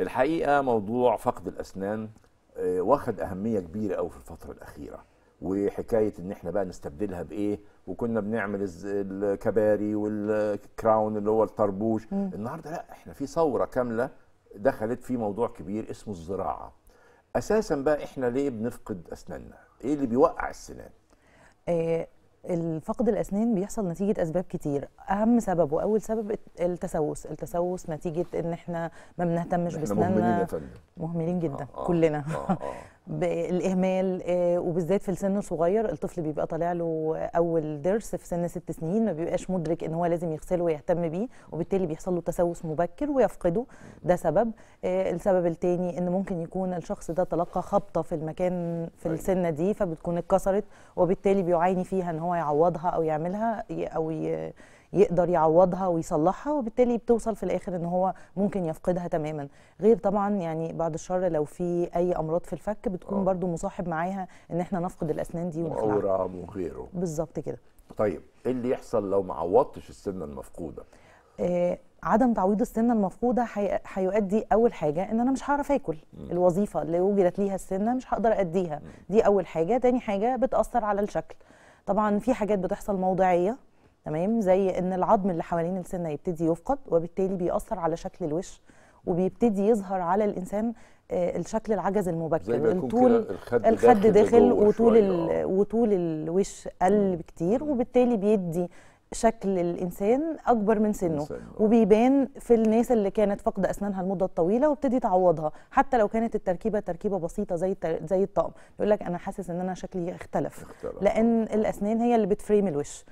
الحقيقه موضوع فقد الاسنان آه، واخد اهميه كبيره قوي في الفتره الاخيره وحكايه ان احنا بقى نستبدلها بايه وكنا بنعمل الكباري والكراون اللي هو الطربوش النهارده لا احنا في ثوره كامله دخلت في موضوع كبير اسمه الزراعه اساسا بقى احنا ليه بنفقد اسناننا ايه اللي بيوقع السنان إيه الفقد الاسنان بيحصل نتيجه اسباب كتير اهم سبب واول سبب التسوس التسوس نتيجه ان احنا ما بنهتمش باسناننا مهملين, مهملين جدا آه آه كلنا آه آه بالاهمال آه، وبالذات في السن الصغير الطفل بيبقى طالع له اول ضرس في سن ست سنين ما بيبقاش مدرك ان هو لازم يغسله ويهتم بيه وبالتالي بيحصل له تسوس مبكر ويفقده ده سبب آه، السبب الثاني ان ممكن يكون الشخص ده تلقى خبطه في المكان في طيب. السنه دي فبتكون اتكسرت وبالتالي بيعاني فيها ان هو يعوضها او يعملها او يقدر يعوضها ويصلحها وبالتالي بتوصل في الاخر ان هو ممكن يفقدها تماما غير طبعا يعني بعد الشر لو في اي امراض في الفك بتكون أوه. برضو مصاحب معاها ان احنا نفقد الاسنان دي ونخلعها اورام وغيره بالظبط كده طيب ايه اللي يحصل لو ما عوضتش السنه المفقوده آه عدم تعويض السنه المفقوده هيؤدي حي... اول حاجه ان انا مش هعرف اكل م. الوظيفه اللي وجدت ليها السنه مش هقدر اديها م. دي اول حاجه تاني حاجه بتاثر على الشكل طبعا في حاجات بتحصل موضعيه تمام زي ان العظم اللي حوالين السنه يبتدي يفقد وبالتالي بيأثر على شكل الوش وبيبتدي يظهر على الانسان آه، الشكل العجز المبكر الطول الخد, الخد داخل, داخل وطول آه. وطول الوش قل بكتير وبالتالي بيدي شكل الانسان اكبر من سنه وبيبان في الناس اللي كانت فقد اسنانها المده الطويله وابتدي تعوضها حتى لو كانت التركيبه تركيبه بسيطه زي زي الطقم يقول لك انا حاسس ان انا شكلي اختلف, اختلف. لان الاسنان هي اللي بتفريم الوش